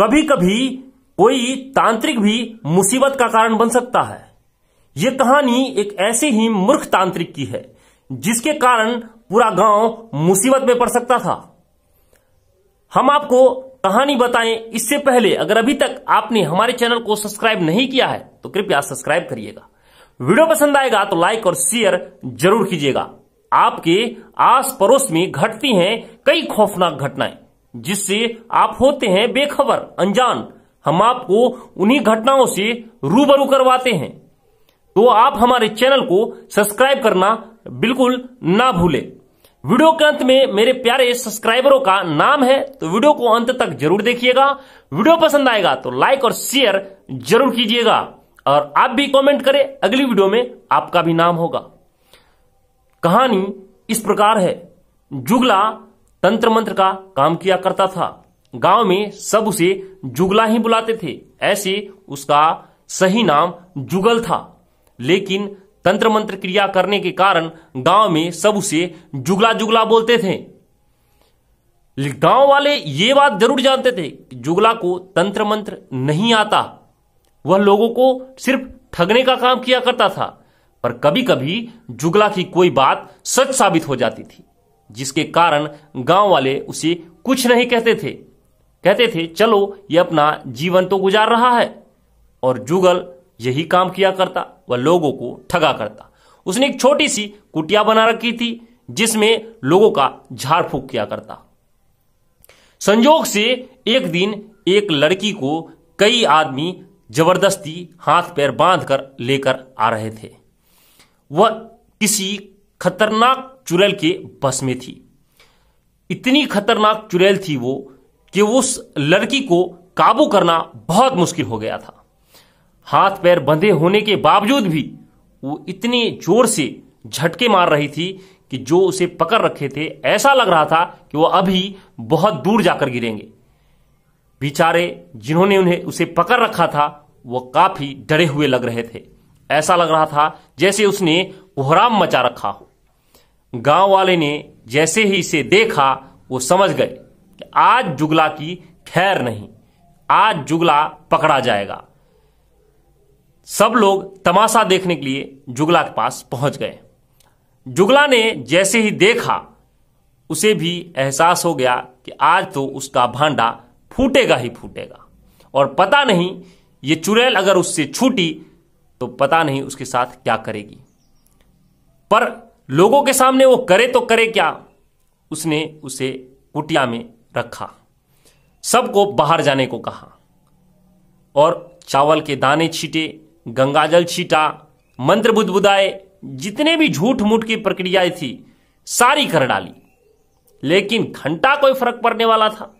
कभी कभी कोई तांत्रिक भी मुसीबत का कारण बन सकता है यह कहानी एक ऐसे ही मूर्ख तांत्रिक की है जिसके कारण पूरा गांव मुसीबत में पड़ सकता था हम आपको कहानी बताएं इससे पहले अगर अभी तक आपने हमारे चैनल को सब्सक्राइब नहीं किया है तो कृपया सब्सक्राइब करिएगा वीडियो पसंद आएगा तो लाइक और शेयर जरूर कीजिएगा आपके आस पड़ोस में घटती हैं कई खौफनाक घटनाएं जिससे आप होते हैं बेखबर अनजान हम आपको उन्हीं घटनाओं से रूबरू करवाते हैं तो आप हमारे चैनल को सब्सक्राइब करना बिल्कुल ना भूले वीडियो के अंत में मेरे प्यारे सब्सक्राइबरों का नाम है तो वीडियो को अंत तक जरूर देखिएगा वीडियो पसंद आएगा तो लाइक और शेयर जरूर कीजिएगा और आप भी कमेंट करें अगली वीडियो में आपका भी नाम होगा कहानी इस प्रकार है जुगला तंत्र मंत्र का काम किया करता था गांव में सब उसे जुगला ही बुलाते थे ऐसे उसका सही नाम जुगल था लेकिन तंत्र मंत्र क्रिया करने के कारण गांव में सब उसे जुगला जुगला बोलते थे गांव वाले ये बात जरूर जानते थे जुगला को तंत्र मंत्र नहीं आता वह लोगों को सिर्फ ठगने का काम किया करता था पर कभी कभी जुगला की कोई बात सच साबित हो जाती थी जिसके कारण गांव वाले उसे कुछ नहीं कहते थे कहते थे चलो ये अपना जीवन तो गुजार रहा है और जुगल यही काम किया करता व लोगों को ठगा करता उसने एक छोटी सी कुटिया बना रखी थी जिसमें लोगों का झाड़ फूक किया करता संजोग से एक दिन एक लड़की को कई आदमी जबरदस्ती हाथ पैर बांधकर लेकर आ रहे थे वह किसी खतरनाक चुड़ैल के बस में थी इतनी खतरनाक चुड़ैल थी वो कि उस लड़की को काबू करना बहुत मुश्किल हो गया था हाथ पैर बंधे होने के बावजूद भी वो इतने जोर से झटके मार रही थी कि जो उसे पकड़ रखे थे ऐसा लग रहा था कि वो अभी बहुत दूर जाकर गिरेंगे बेचारे जिन्होंने उन्हें उसे पकड़ रखा था वो काफी डरे हुए लग रहे थे ऐसा लग रहा था जैसे उसने कोहराम मचा रखा हो गांव वाले ने जैसे ही इसे देखा वो समझ गए कि आज जुगला की खैर नहीं आज जुगला पकड़ा जाएगा सब लोग तमाशा देखने के लिए जुगला के पास पहुंच गए जुगला ने जैसे ही देखा उसे भी एहसास हो गया कि आज तो उसका भांडा फूटेगा ही फूटेगा और पता नहीं ये चुड़ैल अगर उससे छूटी तो पता नहीं उसके साथ क्या करेगी पर लोगों के सामने वो करे तो करे क्या उसने उसे कुटिया में रखा सबको बाहर जाने को कहा और चावल के दाने छीटे गंगाजल छीटा मंत्र बुदबुदाए जितने भी झूठ मूठ की प्रक्रियाएं थी सारी कर डाली लेकिन घंटा कोई फर्क पड़ने वाला था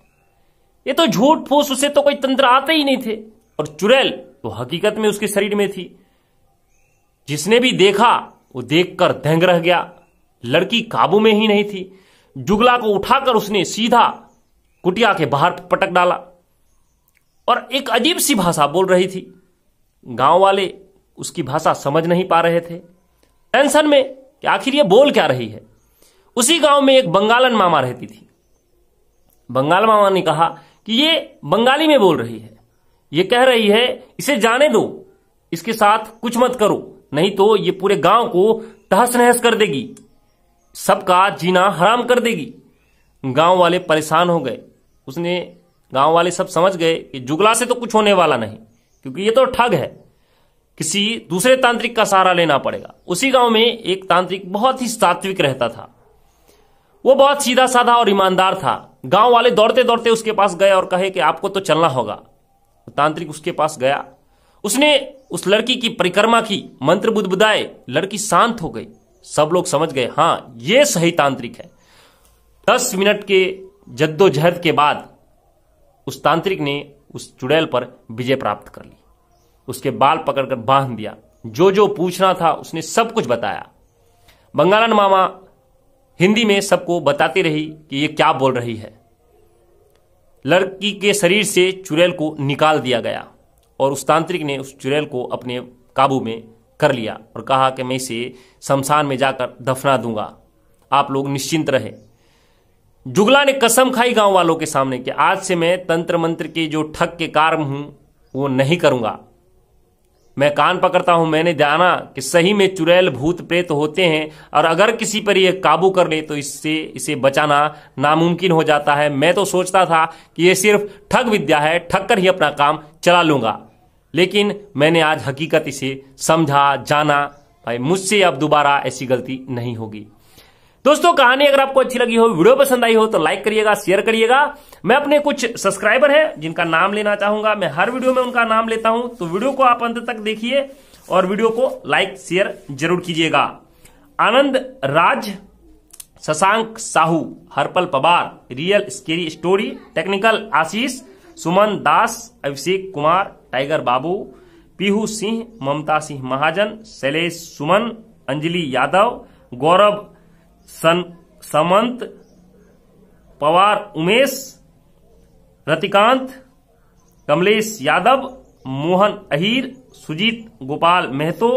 ये तो झूठ फूस उसे तो कोई तंत्र आते ही नहीं थे और चुड़ैल तो हकीकत में उसके शरीर में थी जिसने भी देखा वो देखकर दहंग रह गया लड़की काबू में ही नहीं थी जुगला को उठाकर उसने सीधा कुटिया के बाहर पटक डाला और एक अजीब सी भाषा बोल रही थी गांव वाले उसकी भाषा समझ नहीं पा रहे थे टेंशन में कि आखिर ये बोल क्या रही है उसी गांव में एक बंगालन मामा रहती थी बंगाल मामा ने कहा कि ये बंगाली में बोल रही है ये कह रही है इसे जाने दो इसके साथ कुछ मत करो नहीं तो ये पूरे गांव को तहस नहस कर देगी सबका जीना हराम कर देगी गांव वाले परेशान हो गए उसने गांव वाले सब समझ गए कि जुगला से तो कुछ होने वाला नहीं क्योंकि ये तो ठग है किसी दूसरे तांत्रिक का सहारा लेना पड़ेगा उसी गांव में एक तांत्रिक बहुत ही सात्विक रहता था वो बहुत सीधा साधा और ईमानदार था गांव वाले दौड़ते दौड़ते उसके पास गए और कहे कि आपको तो चलना होगा तांत्रिक उसके पास गया उसने उस लड़की की परिक्रमा की मंत्र बुद्ध बुदाए लड़की शांत हो गई सब लोग समझ गए हां ये सही तांत्रिक है दस मिनट के जद्दोजहद के बाद उस तांत्रिक ने उस चुड़ैल पर विजय प्राप्त कर ली उसके बाल पकड़कर बांध दिया जो जो पूछना था उसने सब कुछ बताया बंगालन मामा हिंदी में सबको बताती रही कि ये क्या बोल रही है लड़की के शरीर से चुड़ैल को निकाल दिया गया और उस तांत्रिक ने उस चुड़ैल को अपने काबू में कर लिया और कहा कि मैं इसे शमशान में जाकर दफना दूंगा आप लोग निश्चिंत रहे जुगला ने कसम खाई गांव वालों के सामने कि आज से मैं तंत्र मंत्र के जो ठग के कार्य हूं वो नहीं करूंगा मैं कान पकड़ता हूं मैंने जाना कि सही में चुड़ैल भूत प्रेत होते हैं और अगर किसी पर यह काबू कर ले तो इससे इसे बचाना नामुमकिन हो जाता है मैं तो सोचता था कि यह सिर्फ ठग विद्या है ठग कर ही अपना काम चला लूंगा लेकिन मैंने आज हकीकत इसे समझा जाना भाई मुझसे अब दोबारा ऐसी गलती नहीं होगी दोस्तों कहानी अगर आपको अच्छी लगी हो वीडियो पसंद आई हो तो लाइक करिएगा शेयर करिएगा मैं अपने कुछ सब्सक्राइबर हैं जिनका नाम लेना चाहूंगा मैं हर वीडियो में उनका नाम लेता हूं तो वीडियो को आप अंत तक देखिए और वीडियो को लाइक शेयर जरूर कीजिएगा Anand Raj Shashank Sahu Harpal Pawar real scary story technical Ashish Suman Das Abhishek Kumar tiger Babu Pihu Singh Mamta Singh Mahajan Shailesh Suman Anjali Yadav Gaurav Samant Pawar Umesh Ratikant Kamlesh Yadav Mohan Ahir Sujeet Gopal Mahato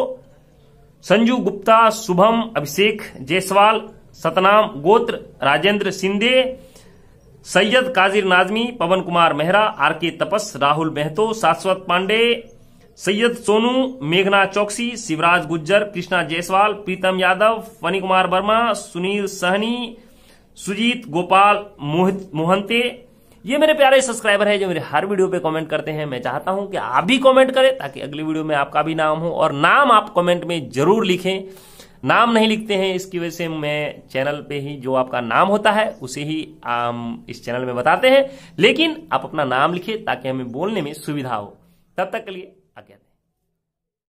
Sanju Gupta Shubham Abhishek Jaiswal Satnam Gotra Rajendra Shinde Syed Kazir Nazmi Pawan Kumar Mehra R K Tapas Rahul Mehto शाश्वत पांडे सैयद सोनू मेघना चौकसी शिवराज गुज्जर कृष्णा जायसवाल प्रीतम यादव फनी कुमार वर्मा सुनील सहनी सुजीत गोपाल मोहंते ये मेरे प्यारे सब्सक्राइबर है जो मेरे हर वीडियो पे कमेंट करते हैं मैं चाहता हूं कि आप भी कमेंट करें ताकि अगली वीडियो में आपका भी नाम हो और नाम आप कमेंट में जरूर लिखें नाम नहीं लिखते हैं इसकी वजह से मैं चैनल पे ही जो आपका नाम होता है उसे ही हम इस चैनल में बताते हैं लेकिन आप अपना नाम लिखिए ताकि हमें बोलने में सुविधा हो तब तक के लिए